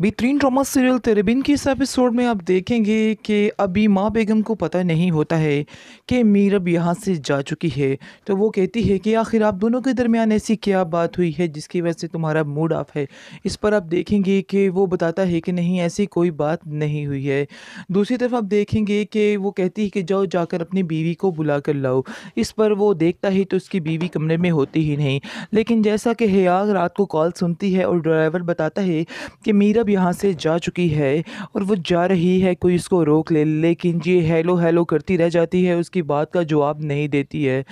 बेहतरीन drama serial तेरेबिन के इस एपिसोड में आप देखेंगे कि अभी माँ बेगम को पता नहीं होता है कि मीर अब यहाँ से जा चुकी है तो वो कहती है कि आखिर आप दोनों के दरमियान ऐसी क्या बात हुई है जिसकी वजह से तुम्हारा मूड ऑफ है इस पर आप देखेंगे कि वो बताता है कि नहीं ऐसी कोई बात नहीं हुई है दूसरी तरफ आप देखेंगे कि वो कहती है कि जाओ जाकर अपनी बीवी को बुला कर लाओ इस पर वो देखता है तो उसकी बीवी कमरे में होती ही नहीं लेकिन जैसा कि हयाग रात को कॉल सुनती है और ड्राइवर बताता है कि मीरा यहाँ से जा चुकी है और वो जा रही है कोई उसको रोक ले लेकिन ये हेलो हेलो करती रह जाती है उसकी बात का जवाब नहीं देती है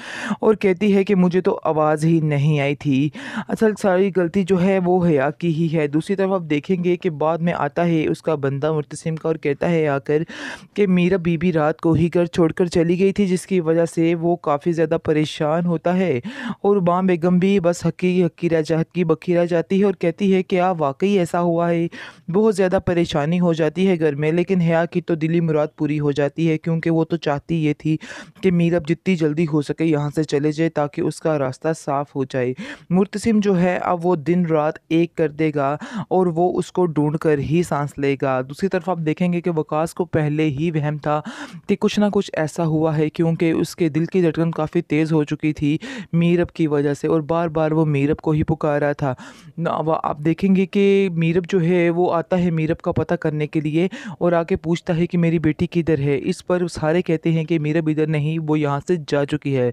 और कहती है कि मुझे तो आवाज़ ही नहीं आई थी असल सारी गलती जो है वो हया की ही है दूसरी तरफ आप देखेंगे कि बाद में आता है उसका बंदा मुतसम का और कहता है आकर कि मीरा बीबी रात को ही घर छोड़ चली गई थी जिसकी वजह से वो काफ़ी ज़्यादा परेशान होता है और माँ बेगम भी बस हकी हकी रह जा हकी बकी रह जाती है और कहती है कि आप हाँ, वाकई ऐसा हुआ है बहुत ज़्यादा परेशानी हो जाती है घर में लेकिन हया की तो दिली मुराद पूरी हो जाती है क्योंकि वो तो चाहती ये थी कि मीरब जितनी जल्दी हो सके यहाँ से चले जाए ताकि उसका रास्ता साफ़ हो जाए मुर्तसिम जो है अब वो दिन रात एक कर देगा और वो उसको ढूंढ कर ही सांस लेगा दूसरी तरफ आप देखेंगे कि वकास को पहले ही वहम था कि कुछ ना कुछ ऐसा हुआ है क्योंकि उसके दिल की धड़कन काफ़ी तेज़ हो चुकी थी मीरब की वजह से और बार बार वो मीरब को ही पुकारा था आप देखेंगे कि मीरब जो है है वो आता है मीरब का पता करने के लिए और आके पूछता है कि मेरी बेटी किधर है इस पर सारे कहते हैं कि मीरब इधर नहीं वो यहाँ से जा चुकी है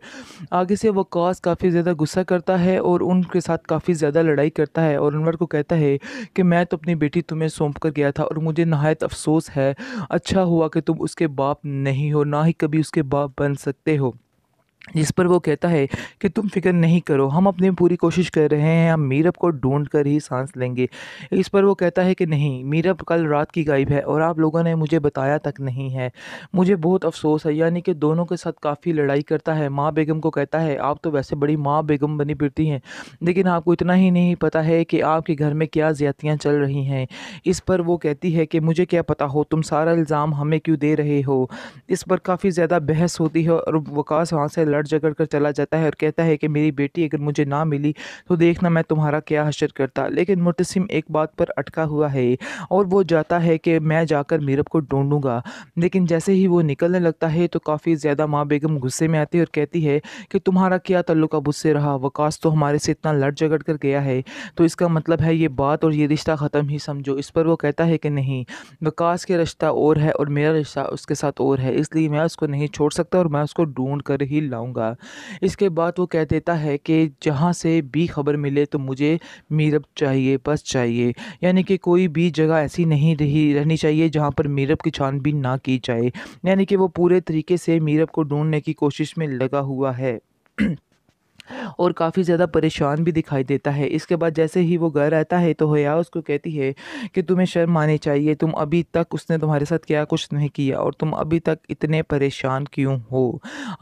आगे से वक़ास काफ़ी ज़्यादा गुस्सा करता है और उनके साथ काफ़ी ज़्यादा लड़ाई करता है और अनवर को कहता है कि मैं तो अपनी बेटी तुम्हें सौंप कर गया था और मुझे नहायत अफसोस है अच्छा हुआ कि तुम उसके बाप नहीं हो ना ही कभी उसके बाप बन सकते हो जिस पर वो कहता है कि तुम फिक्र नहीं करो हम अपनी पूरी कोशिश कर रहे हैं हम मीरब को ढूंढ कर ही सांस लेंगे इस पर वो कहता है कि नहीं मीरब कल रात की गायब है और आप लोगों ने मुझे बताया तक नहीं है मुझे बहुत अफसोस है यानी कि दोनों के साथ काफ़ी लड़ाई करता है माँ बेगम को कहता है आप तो वैसे बड़ी माँ बेगम बनी फिरती हैं लेकिन आपको इतना ही नहीं पता है कि आपके घर में क्या ज्यादतियाँ चल रही हैं इस पर वो कहती है कि मुझे क्या पता हो तुम सारा इल्ज़ाम हमें क्यों दे रहे हो इस पर काफ़ी ज़्यादा बहस होती है और वकास वहाँ से लड़ झगड़ कर चला जाता है और कहता है कि मेरी बेटी अगर मुझे ना मिली तो देखना मैं तुम्हारा क्या हशर करता लेकिन मुतसिम एक बात पर अटका हुआ है और वो जाता है कि मैं जाकर मीरब को ढूंढूंगा लेकिन जैसे ही वो निकलने लगता है तो काफ़ी ज़्यादा माँ बेगम गुस्से में आती है और कहती है कि तुम्हारा क्या तल्लुक अब उससे रहा वकास तो हमारे से इतना लड़ झगड़ कर गया है तो इसका मतलब है ये बात और ये रिश्ता ख़त्म ही समझो इस पर वो कहता है कि नहीं वकास के रिश्ता और है और मेरा रिश्ता उसके साथ और है इसलिए मैं उसको नहीं छोड़ सकता और मैं उसको ढूंढ कर ही लाऊँ बताऊंगा इसके बाद वो कह देता है कि जहाँ से भी खबर मिले तो मुझे मीरब चाहिए बस चाहिए यानी कि कोई भी जगह ऐसी नहीं रही रहनी चाहिए जहाँ पर मीरब की छानबीन ना की जाए यानी कि वो पूरे तरीके से मीरब को ढूंढने की कोशिश में लगा हुआ है और काफ़ी ज़्यादा परेशान भी दिखाई देता है इसके बाद जैसे ही वो घर आता है तो हया उसको कहती है कि तुम्हें शर्म आनी चाहिए तुम अभी तक उसने तुम्हारे साथ क्या कुछ नहीं किया और तुम अभी तक इतने परेशान क्यों हो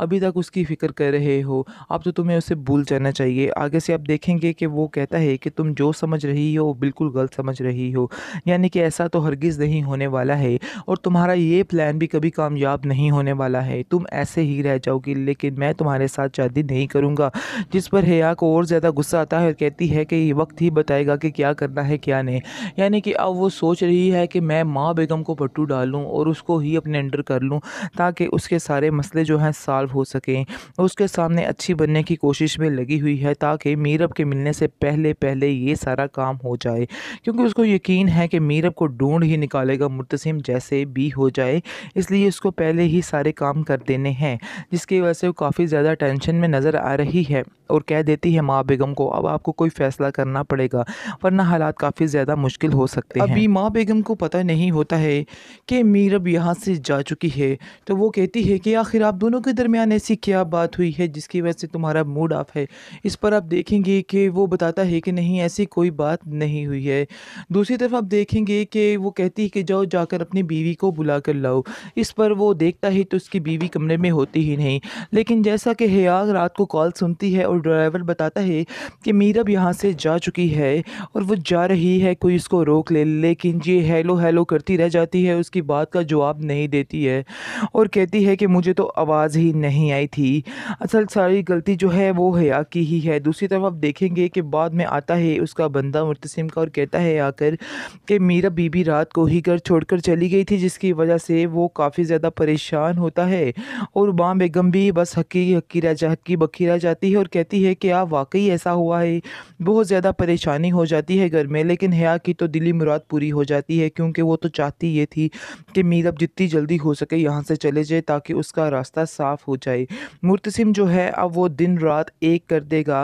अभी तक उसकी फ़िक्र कर रहे हो अब तो तुम्हें उसे भूल जाना चाहिए आगे से आप देखेंगे कि वो कहता है कि तुम जो समझ रही हो बिल्कुल गलत समझ रही हो यानी कि ऐसा तो हरगिज़ नहीं होने वाला है और तुम्हारा ये प्लान भी कभी कामयाब नहीं होने वाला है तुम ऐसे ही रह जाओगी लेकिन मैं तुम्हारे साथ शादी नहीं करूँगा जिस पर हया को और ज़्यादा गुस्सा आता है और कहती है कि वक्त ही बताएगा कि क्या करना है क्या नहीं यानी कि अब वो सोच रही है कि मैं माँ बेगम को पट्टू डालूँ और उसको ही अपने अंडर कर लूँ ताकि उसके सारे मसले जो हैं सॉल्व हो सकें उसके सामने अच्छी बनने की कोशिश में लगी हुई है ताकि मीरब के मिलने से पहले पहले ये सारा काम हो जाए क्योंकि उसको यकीन है कि मीरब को ढूंढ ही निकालेगा मुतसिम जैसे भी हो जाए इसलिए उसको पहले ही सारे काम कर देने हैं जिसकी वजह से वो काफ़ी ज़्यादा टेंशन में नज़र आ रही है और कह देती है माँ बेगम को अब आपको कोई फ़ैसला करना पड़ेगा वरना हालात काफ़ी ज़्यादा मुश्किल हो सकते हैं अभी माँ बेगम को पता नहीं होता है कि मीर अब यहाँ से जा चुकी है तो वो कहती है कि आखिर आप दोनों के दरमियान ऐसी क्या बात हुई है जिसकी वजह से तुम्हारा मूड ऑफ है इस पर आप देखेंगे कि वो बताता है कि नहीं ऐसी कोई बात नहीं हुई है दूसरी तरफ आप देखेंगे कि वो कहती है कि जाओ जाकर अपनी बीवी को बुला कर लाओ इस पर वो देखता है तो उसकी बीवी कमरे में होती ही नहीं लेकिन जैसा कि हयाग रात को कॉल सुनती है और ड्राइवर बताता है कि मीरब यहाँ से जा चुकी है और वो जा रही है कोई उसको रोक ले लेकिन ये हेलो हेलो करती रह जाती है उसकी बात का जवाब नहीं देती है और कहती है कि मुझे तो आवाज़ ही नहीं आई थी असल सारी गलती जो है वो हया की ही है दूसरी तरफ आप देखेंगे कि बाद में आता है उसका बंदा मुतसम का और कहता है आकर कि मीरा बीबी रात को ही घर छोड़कर चली गई थी जिसकी वजह से वो काफ़ी ज़्यादा परेशान होता है और बाम बेगम भी बस हकी हकी रह जा हकी बकी रह जाती है और कहती है कि आप वाकई ऐसा हुआ है बहुत ज़्यादा परेशानी हो जाती है घर में लेकिन हया की तो दिली मुराद पूरी हो जाती है क्योंकि वो तो चाहती ये थी कि मीरब जितनी जल्दी हो सके यहाँ से चले जाए ताकि उसका रास्ता साफ़ हो जाए मुर्तसिम जो है अब वो दिन रात एक कर देगा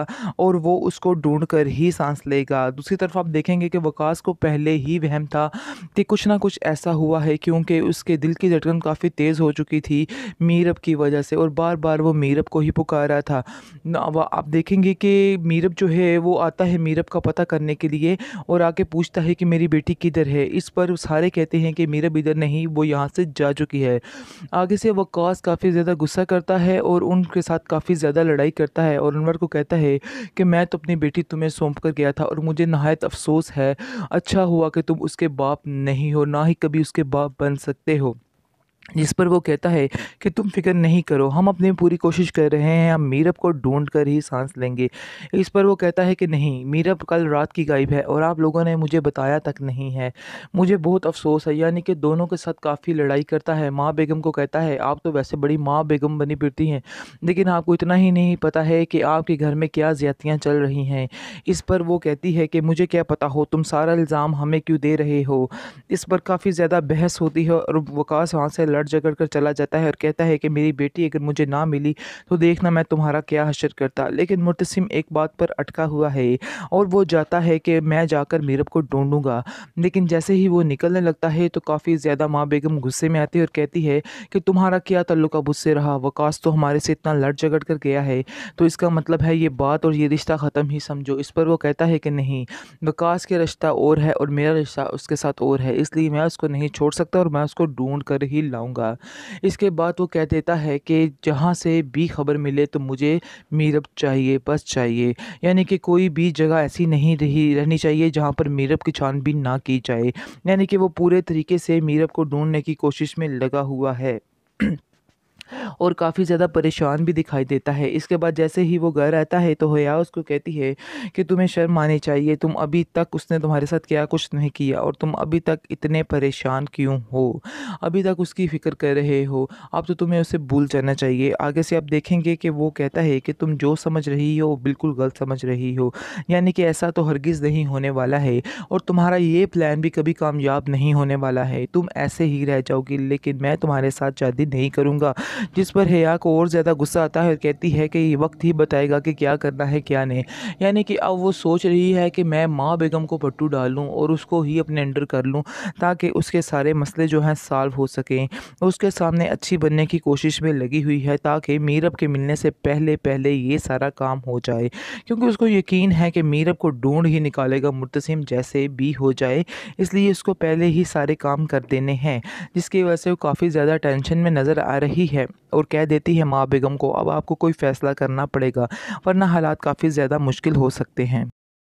और वो उसको ढूंढ कर ही सांस लेगा दूसरी तरफ आप देखेंगे कि वकास को पहले ही वहम था कि कुछ ना कुछ ऐसा हुआ है क्योंकि उसके दिल की धड़कन काफ़ी तेज़ हो चुकी थी मीरब की वजह से और बार बार वो मीरब को ही पुकारा था अब आप देखेंगे कि मीरब जो है वो आता है मीरब का पता करने के लिए और आके पूछता है कि मेरी बेटी किधर है इस पर सारे कहते हैं कि मीरब इधर नहीं वो यहाँ से जा चुकी है आगे से वक्स काफ़ी ज़्यादा गुस्सा करता है और उनके साथ काफ़ी ज़्यादा लड़ाई करता है और उनवर को कहता है कि मैं तो अपनी बेटी तुम्हें सौंप कर गया था और मुझे नहायत अफसोस है अच्छा हुआ कि तुम उसके बाप नहीं हो ना ही कभी उसके बाप बन सकते हो जिस पर वो कहता है कि तुम फिक्र नहीं करो हम अपनी पूरी कोशिश कर रहे हैं हम मीरब को ढूंढ कर ही सांस लेंगे इस पर वो कहता है कि नहीं मीरब कल रात की गायब है और आप लोगों ने मुझे बताया तक नहीं है मुझे बहुत अफसोस है यानी कि दोनों के साथ काफ़ी लड़ाई करता है माँ बेगम को कहता है आप तो वैसे बड़ी माँ बेगम बनी फिरती हैं लेकिन आपको इतना ही नहीं पता है कि आपके घर में क्या ज्यादतियाँ चल रही हैं इस पर वो कहती है कि मुझे क्या पता हो तुम सारा इल्ज़ाम हमें क्यों दे रहे हो इस पर काफ़ी ज़्यादा बहस होती है और वकास वहाँ से लड़ लड़ झगड़ कर चला जाता है और कहता है कि मेरी बेटी अगर मुझे ना मिली तो देखना मैं तुम्हारा क्या हशर करता लेकिन मुतसिम एक बात पर अटका हुआ है और वो जाता है कि मैं जाकर मीरब को ढूंढूंगा लेकिन जैसे ही वो निकलने लगता है तो काफ़ी ज़्यादा माँ बेगम गुस्से में आती है और कहती है कि तुम्हारा क्या तल्लुक अब उससे रहा वकास तो हमारे से इतना लड़ झगड़ कर गया है तो इसका मतलब है ये बात और ये रिश्ता ख़त्म ही समझो इस पर वो कहता है कि नहीं वकास के रिश्ता और है और मेरा रिश्ता उसके साथ और है इसलिए मैं उसको नहीं छोड़ सकता और मैं उसको ढूंढ कर ही ला लाऊंगा इसके बाद वो कह देता है कि जहाँ से भी खबर मिले तो मुझे मीरब चाहिए बस चाहिए यानी कि कोई भी जगह ऐसी नहीं रही रहनी चाहिए जहाँ पर मीरब की छानबीन ना की जाए यानी कि वो पूरे तरीके से मीरब को ढूंढने की कोशिश में लगा हुआ है और काफ़ी ज़्यादा परेशान भी दिखाई देता है इसके बाद जैसे ही वो घर आता है तो होया उसको कहती है कि तुम्हें शर्म आनी चाहिए तुम अभी तक उसने तुम्हारे साथ क्या कुछ नहीं किया और तुम अभी तक इतने परेशान क्यों हो अभी तक उसकी फ़िक्र कर रहे हो अब तो तुम्हें उसे भूल जाना चाहिए आगे से आप देखेंगे कि वो कहता है कि तुम जो समझ रही हो बिल्कुल गलत समझ रही हो यानी कि ऐसा तो हरगिज़ नहीं होने वाला है और तुम्हारा ये प्लान भी कभी कामयाब नहीं होने वाला है तुम ऐसे ही रह जाओगी लेकिन मैं तुम्हारे साथ शादी नहीं करूँगा जिस पर हया को और ज़्यादा गुस्सा आता है और कहती है कि वक्त ही बताएगा कि क्या करना है क्या नहीं यानी कि अब वो सोच रही है कि मैं माँ बेगम को पट्टू डालूँ और उसको ही अपने अंडर कर लूँ ताकि उसके सारे मसले जो हैं सॉल्व हो सकें उसके सामने अच्छी बनने की कोशिश में लगी हुई है ताकि मीरब के मिलने से पहले पहले ये सारा काम हो जाए क्योंकि उसको यकीन है कि मीरब को ढूंढ ही निकालेगा मुतसिम जैसे भी हो जाए इसलिए उसको पहले ही सारे काम कर देने हैं जिसकी वजह से वो काफ़ी ज़्यादा टेंशन में नज़र आ रही है और कह देती है माँ बेगम को अब आपको कोई फ़ैसला करना पड़ेगा वरना हालात काफ़ी ज़्यादा मुश्किल हो सकते हैं